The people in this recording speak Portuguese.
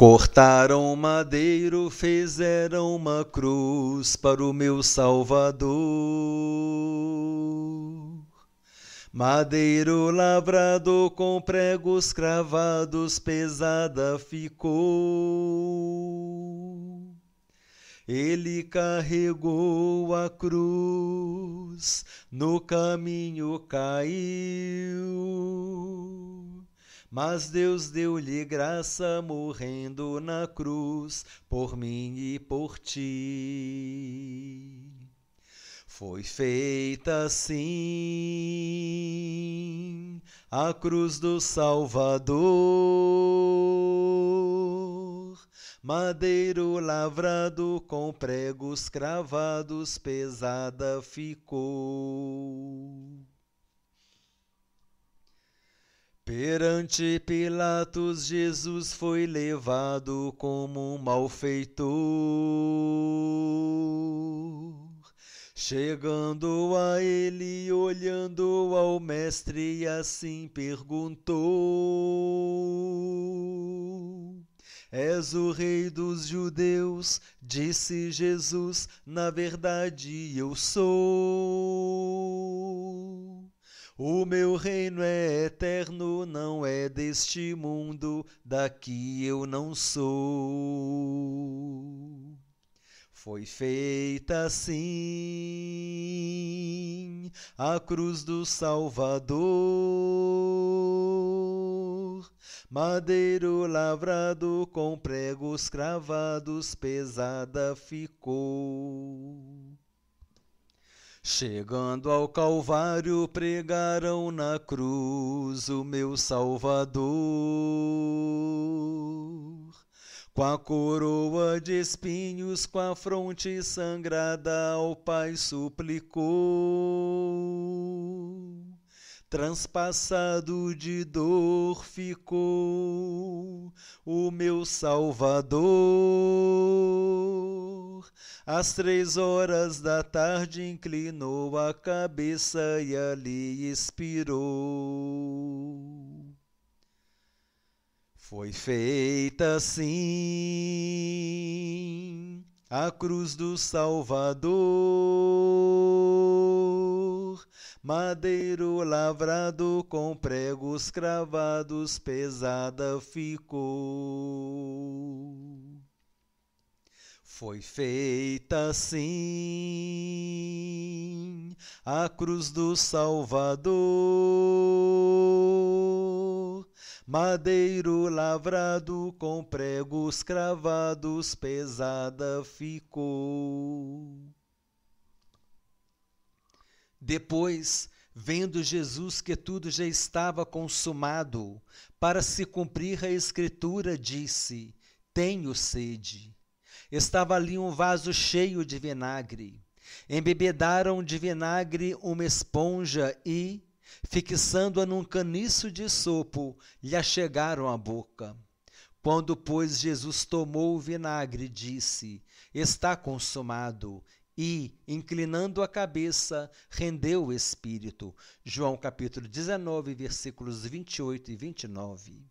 Cortaram madeiro, fizeram uma cruz para o meu Salvador. Madeiro lavrado com pregos cravados, pesada ficou. Ele carregou a cruz, no caminho caiu mas Deus deu-lhe graça morrendo na cruz, por mim e por ti. Foi feita assim a cruz do Salvador, madeiro lavrado com pregos cravados, pesada ficou Perante Pilatos, Jesus foi levado como um malfeitor. Chegando a ele, olhando ao Mestre, assim perguntou: És o Rei dos Judeus? Disse Jesus: Na verdade eu sou. O meu reino é eterno, não é deste mundo, daqui eu não sou. Foi feita assim a cruz do Salvador, madeiro lavrado com pregos cravados, pesada ficou Chegando ao Calvário, pregaram na cruz o meu Salvador. Com a coroa de espinhos, com a fronte sangrada, ao Pai suplicou. Transpassado de dor ficou o meu Salvador às três horas da tarde inclinou a cabeça e ali expirou. Foi feita assim a cruz do Salvador, madeiro lavrado com pregos cravados, pesada ficou. Foi feita assim a cruz do Salvador, madeiro lavrado com pregos cravados, pesada ficou. Depois, vendo Jesus que tudo já estava consumado, para se cumprir a Escritura, disse: Tenho sede. Estava ali um vaso cheio de vinagre. Embebedaram de vinagre uma esponja e, fixando-a num caniço de sopo, lhe achegaram a boca. Quando, pois, Jesus tomou o vinagre, disse: Está consumado. E, inclinando a cabeça, rendeu o espírito. João capítulo 19, versículos 28 e 29.